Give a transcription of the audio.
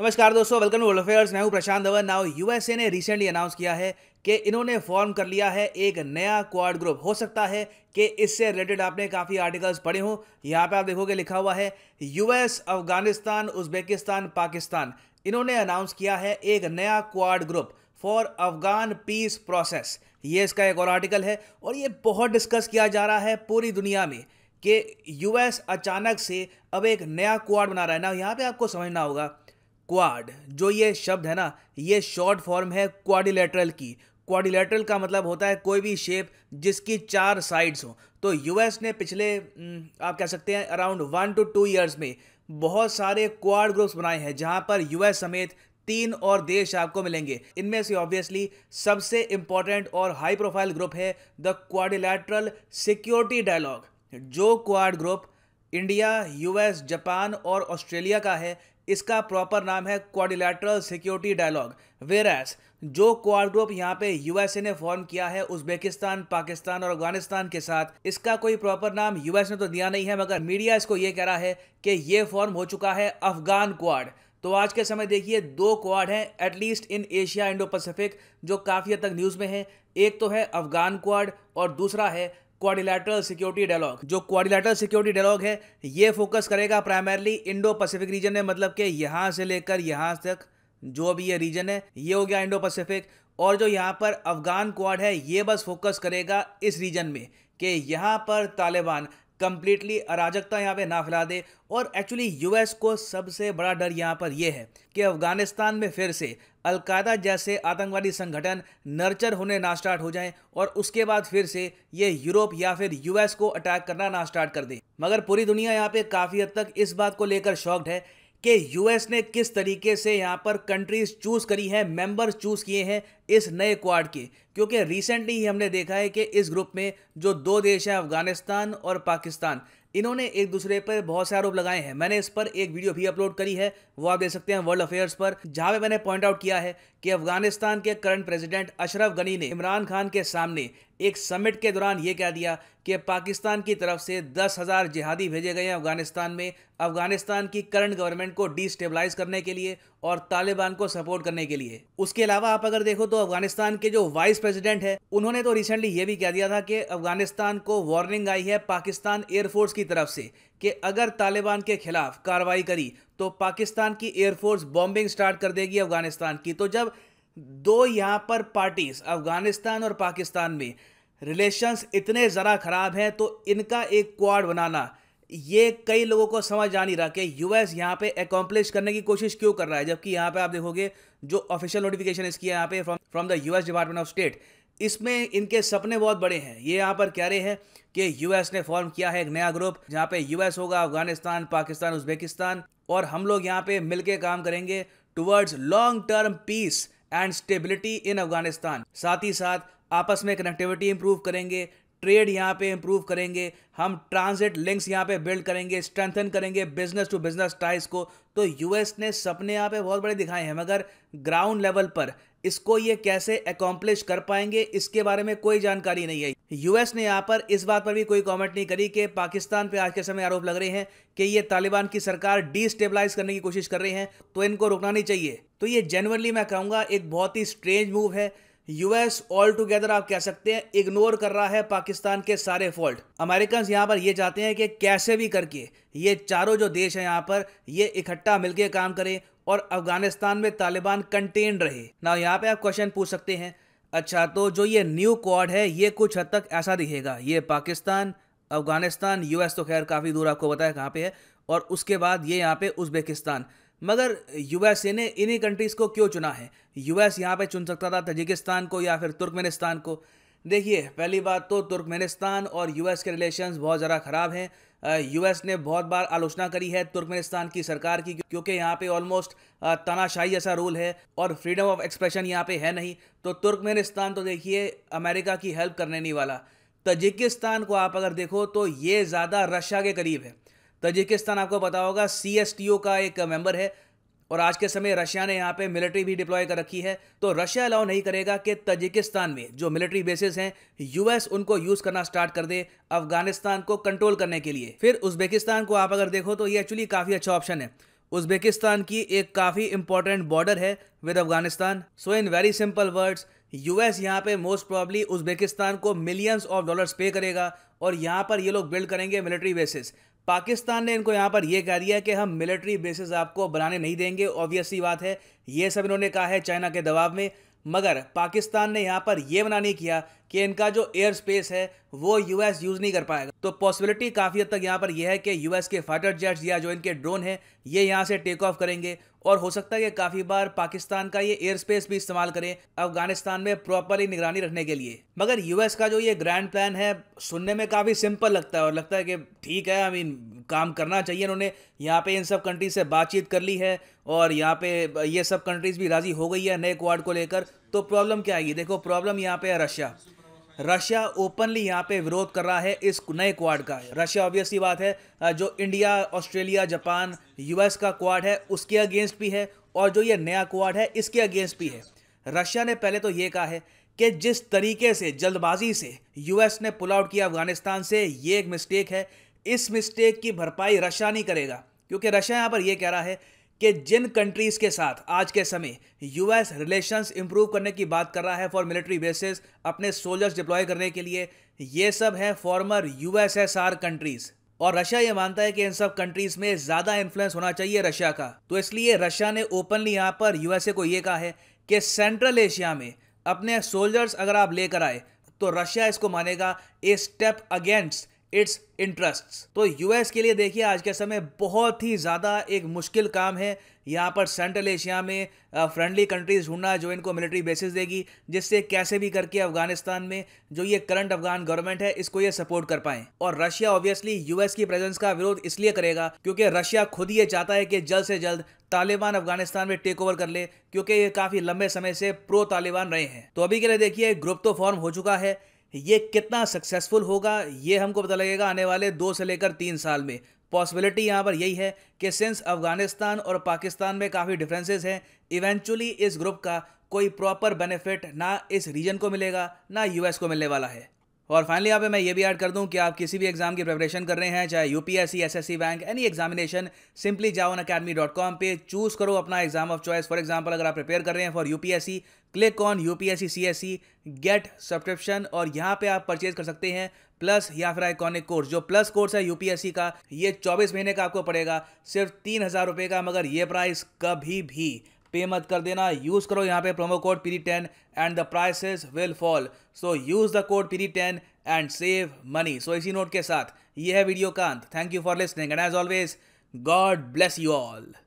नमस्कार दोस्तों welcome to world affairs मैं हूं प्रशांत धवन नाउ यूएसए ने रिसेंटली अनाउंस किया है कि इन्होंने फॉर्म कर लिया है एक नया क्वाड ग्रुप हो सकता है कि इससे रिलेटेड आपने काफ़ी आर्टिकल्स पढ़े हों यहाँ पर आप देखोगे लिखा हुआ है यूएस अफगानिस्तान उज्बेकिस्तान पाकिस्तान इन्होंने अनाउंस किया है एक नया quad group for Afghan peace process ये इसका एक और आर्टिकल है और ये बहुत डिस्कस किया जा रहा है पूरी दुनिया में कि यूएस अचानक से अब एक नया क्वाड बना रहा है ना यहाँ पे आपको समझना होगा क्वाड जो ये शब्द है ना ये शॉर्ट फॉर्म है क्वाडिलेटरल की क्वाडिलेटरल का मतलब होता है कोई भी शेप जिसकी चार साइड्स हो तो यूएस ने पिछले आप कह सकते हैं around one to two years में बहुत सारे क्वाड ग्रुप्स बनाए हैं जहां पर यूएस समेत तीन और देश आपको मिलेंगे इनमें से ऑब्वियसली सबसे इंपॉर्टेंट और हाई प्रोफाइल ग्रुप है द क्वाडिलेटरल सिक्योरिटी डायलॉग जो quad group India US Japan और ऑस्ट्रेलिया का है इसका प्रॉपर नाम है क्वाडिलेटरल सिक्योरिटी डायलॉग वेरास जो क्वाड ग्रुप यहाँ पे यूएसए ने फॉर्म किया है उज्बेकिस्तान पाकिस्तान और अफगानिस्तान के साथ इसका कोई प्रॉपर नाम यूएस ने तो दिया नहीं है मगर मीडिया इसको ये कह रहा है कि ये फॉर्म हो चुका है अफगान क्वाड तो आज के समय देखिए दो क्वाड हैं at least in Asia Indo Pacific जो काफ़ी हद तक न्यूज़ में है एक तो है अफगान क्वाड और दूसरा है क्वारिलेटरल सिक्योरिटी डायलॉग जो क्वारिलेटरल सिक्योरिटी डायलॉग है ये फोकस करेगा प्राइमरली इंडो पैसिफिक रीजन में मतलब कि यहाँ से लेकर यहाँ तक जो भी ये रीजन है ये हो गया इंडो पैसिफिक और जो यहाँ पर अफगान क्वाड है ये बस फोकस करेगा इस रीजन में कि यहाँ पर तालिबान कंप्लीटली अराजकता यहाँ पे ना फैला दे और एक्चुअली यूएस को सबसे बड़ा डर यहाँ पर यह है कि अफगानिस्तान में फिर से अलकायदा जैसे आतंकवादी संगठन नर्चर होने ना स्टार्ट हो जाएं और उसके बाद फिर से ये यूरोप या फिर यूएस को अटैक करना ना स्टार्ट कर दें मगर पूरी दुनिया यहाँ पे काफ़ी हद तक इस बात को लेकर शॉक्ड है कि यूएस ने किस तरीके से यहाँ पर कंट्रीज चूज़ करी है मेंबर्स चूज़ किए हैं इस नए क्वाड के क्योंकि रिसेंटली ही हमने देखा है कि इस ग्रुप में जो दो देश हैं अफगानिस्तान और पाकिस्तान इन्होंने एक दूसरे पर बहुत से आरोप लगाए हैं मैंने इस पर एक वीडियो भी अपलोड करी है वो आप देख सकते हैं वर्ल्ड अफेयर्स पर जहां पे मैंने पॉइंट आउट किया है कि अफगानिस्तान के करंट प्रेसिडेंट अशरफ गनी ने इमरान खान के सामने एक समिट के दौरान ये कह दिया कि पाकिस्तान की तरफ से दस हज़ार जिहादी भेजे गए हैं अफगानिस्तान में अफगानिस्तान की करंट गवर्नमेंट को डिस्टेबलाइज करने के लिए और तालिबान को सपोर्ट करने के लिए उसके अलावा आप अगर देखो तो अफगानिस्तान के जो वाइस प्रेसिडेंट है उन्होंने तो रिसेंटली ये भी कह दिया था कि अफगानिस्तान को वार्निंग आई है पाकिस्तान एयरफोर्स की तरफ से कि अगर तालिबान के खिलाफ कार्रवाई करी तो पाकिस्तान की एयरफोर्स बॉम्बिंग स्टार्ट कर देगी अफगानिस्तान की तो जब दो यहाँ पर पार्टीज अफगानिस्तान और पाकिस्तान में रिलेशंस इतने ज़रा ख़राब हैं तो इनका एक क्वाड बनाना ये कई लोगों को समझ आ नहीं रहा कि यूएस यहाँ पर एकम्प्लिश करने की कोशिश क्यों कर रहा है जबकि यहाँ पे आप देखोगे जो ऑफिशियल नोटिफिकेशन इसकी है यहाँ पे from from the US department of state इसमें इनके सपने बहुत बड़े हैं ये यहाँ पर कह रहे हैं कि यूएस ने फॉर्म किया है एक नया ग्रुप जहाँ पे यूएस होगा अफगानिस्तान पाकिस्तान उज्बेकिस्तान और हम लोग यहाँ पे मिलके काम करेंगे towards long term peace and stability in Afghanistan साथ ही साथ आपस में कनेक्टिविटी इंप्रूव करेंगे ट्रेड यहाँ पे इंप्रूव करेंगे हम ट्रांजिट लिंक्स यहाँ पे बिल्ड करेंगे स्ट्रेंथन करेंगे बिजनेस टू बिजनेस टाइज को तो यूएस ने सपने यहाँ पे बहुत बड़े दिखाए हैं मगर ग्राउंड लेवल पर इसको ये कैसे अकॉम्प्लिश कर पाएंगे इसके बारे में कोई जानकारी नहीं है यूएस ने यहाँ पर इस बात पर भी कोई कमेंट नहीं करी कि पाकिस्तान पे आज के समय आरोप लग रहे हैं कि ये तालिबान की सरकार डिस्टेबलाइज करने की कोशिश कर रहे हैं तो इनको रुकना नहीं चाहिए तो ये जनरली मैं कहूँगा एक बहुत ही स्ट्रेंज मूव है यूएस ऑल टुगेदर आप कह सकते हैं इग्नोर कर रहा है पाकिस्तान के सारे फॉल्ट अमेरिकन यहाँ पर ये चाहते हैं कि कैसे भी करके ये चारों जो देश हैं यहाँ पर ये इकट्ठा मिलकर काम करें और अफगानिस्तान में तालिबान कंटेन रहे ना यहाँ पे आप क्वेश्चन पूछ सकते हैं अच्छा तो जो ये न्यू क्वाड है ये कुछ हद तक ऐसा दिखेगा ये पाकिस्तान अफगानिस्तान यूएस तो खैर काफ़ी दूर आपको बताया कहाँ पे है और उसके बाद ये यहाँ पे उज्बेकिस्तान मगर यूएसए ने इन्हीं कंट्रीज़ को क्यों चुना है यूएस यहाँ पे चुन सकता था तजिकिस्तान को या फिर तुर्कमेनिस्तान को देखिए पहली बात तो तुर्कमेनिस्तान और यूएस के रिलेशंस बहुत ज़रा ख़राब हैं यूएस ने बहुत बार आलोचना करी है तुर्कमेनिस्तान की सरकार की क्योंकि यहाँ पे ऑलमोस्ट तनाशाही जैसा रूल है और फ्रीडम ऑफ एक्सप्रेशन यहाँ पे है नहीं तो तुर्कमेनिस्तान तो देखिए अमेरिका की हेल्प करने नहीं वाला तजिकिस्तान को आप अगर देखो तो ये ज़्यादा रशिया के करीब है तजिकिस्तान आपको पता होगा सी का एक मेम्बर है और आज के समय रशिया ने यहाँ पे मिलिट्री भी डिप्लॉय कर रखी है तो रशिया अलाउ नहीं करेगा कि तजिकिस्तान में जो मिलिट्री बेसिस हैं यूएस उनको यूज़ करना स्टार्ट कर दे अफगानिस्तान को कंट्रोल करने के लिए फिर उज्बेकिस्तान को आप अगर देखो तो ये एक्चुअली काफ़ी अच्छा ऑप्शन है उज्बेकिस्तान की एक काफ़ी इंपॉर्टेंट बॉर्डर है with Afghanistan so in very simple words US यहाँ पे मोस्ट प्रॉब्ली उज्बेकिस्तान को मिलियंस ऑफ डॉलर्स पे करेगा और यहाँ पर ये लोग बिल्ड करेंगे मिलिट्री बेसिस पाकिस्तान ने इनको यहाँ पर यह कह दिया कि हम मिलिट्री बेसिस आपको बनाने नहीं देंगे ऑब्वियसली बात है ये सब इन्होंने कहा है चाइना के दबाव में मगर पाकिस्तान ने यहाँ पर यह मना नहीं किया कि इनका जो एयर स्पेस है वो यूएस यूज़ नहीं कर पाएगा तो पॉसिबिलिटी काफ़ी हद तक यहाँ पर यह है कि यूएस के फाइटर जेट्स या जो इनके ड्रोन हैं ये यहाँ से टेक ऑफ करेंगे और हो सकता है कि काफ़ी बार पाकिस्तान का ये एयर स्पेस भी इस्तेमाल करें अफगानिस्तान में प्रॉपरली निगरानी रखने के लिए मगर यूएस का जो ये ग्रैंड प्लान है सुनने में काफ़ी सिंपल लगता है और लगता है कि ठीक है आई मीन काम करना चाहिए उन्होंने यहाँ पे इन सब कंट्रीज से बातचीत कर ली है और यहाँ पे ये सब कंट्रीज भी राज़ी हो गई है नए क्वाड को लेकर तो प्रॉब्लम क्या आएगी देखो प्रॉब्लम यहाँ पे है रशिया रशिया ओपनली यहाँ पे विरोध कर रहा है इस नए क्वाड का रशिया ऑब्वियसली बात है जो इंडिया ऑस्ट्रेलिया जापान यूएस का क्वाड है उसके अगेंस्ट भी है और जो ये नया क्वाड है इसके अगेंस्ट भी है रशिया ने पहले तो ये कहा है कि जिस तरीके से जल्दबाजी से यूएस ने पुल आउट किया अफगानिस्तान से ये एक मिस्टेक है इस मिस्टेक की भरपाई रशिया नहीं करेगा क्योंकि रशिया यहाँ पर यह कह रहा है कि जिन कंट्रीज़ के साथ आज के समय यूएस रिलेशंस इंप्रूव करने की बात कर रहा है फॉर मिलिट्री बेसिस अपने सोल्जर्स डिप्लॉय करने के लिए ये सब हैं फॉर्मर यूएसएसआर कंट्रीज़ और रशिया ये मानता है कि इन सब कंट्रीज़ में ज़्यादा इन्फ्लुएंस होना चाहिए रशिया का तो इसलिए रशिया ने ओपनली यहाँ पर यूएसए को ये कहा है कि सेंट्रल एशिया में अपने सोल्जर्स अगर आप लेकर आए तो रशिया इसको मानेगा a step against its interest तो यूएस के लिए देखिए आज के समय बहुत ही ज़्यादा एक मुश्किल काम है यहाँ पर सेंट्रल एशिया में फ्रेंडली कंट्रीज ढूंढना जो इनको मिलिट्री बेसिस देगी जिससे कैसे भी करके अफगानिस्तान में जो ये करंट अफगान गवर्नमेंट है इसको ये सपोर्ट कर पाएं और रशिया ऑब्वियसली यूएस की प्रेजेंस का विरोध इसलिए करेगा क्योंकि रशिया खुद ये चाहता है कि जल्द से जल्द तालिबान अफगानिस्तान में टेक ओवर कर ले क्योंकि ये काफ़ी लंबे समय से प्रो तालिबान रहे हैं तो अभी के लिए देखिए ग्रुप तो फॉर्म हो चुका है ये कितना सक्सेसफुल होगा ये हमको पता लगेगा आने वाले दो से लेकर तीन साल में पॉसिबिलिटी यहाँ पर यही है कि सिंस अफगानिस्तान और पाकिस्तान में काफ़ी डिफरेंसेस हैं इवेंचुअली इस ग्रुप का कोई प्रॉपर बेनिफिट ना इस रीजन को मिलेगा ना यूएस को मिलने वाला है और फाइनली यहाँ पे मैं ये भी ऐड कर दूँ कि आप किसी भी एग्जाम की प्रिपरेशन कर रहे हैं चाहे UPSC SSC bank any examination simply जाओ ऑन अकेडमी डॉट कॉम पर चूज करो अपना exam of choice for example अगर आप प्रिपेयर कर रहे हैं for UPSC click on UPSC CSC get subscription और यहाँ पे आप परचेज कर सकते हैं प्लस या फिर आइकॉनिक कोर्स जो प्लस कोर्स है यूपीएससी का ये चौबीस महीने का आपको पड़ेगा सिर्फ तीन हज़ार रुपये का मगर ये प्राइस कभी भी पे मत कर देना यूज़ करो यहाँ पे promo code piri ten and the prices will fall so use the code piri ten and save money so इसी नोट के साथ ये है वीडियो का अंत thank you for listening and as always God bless you all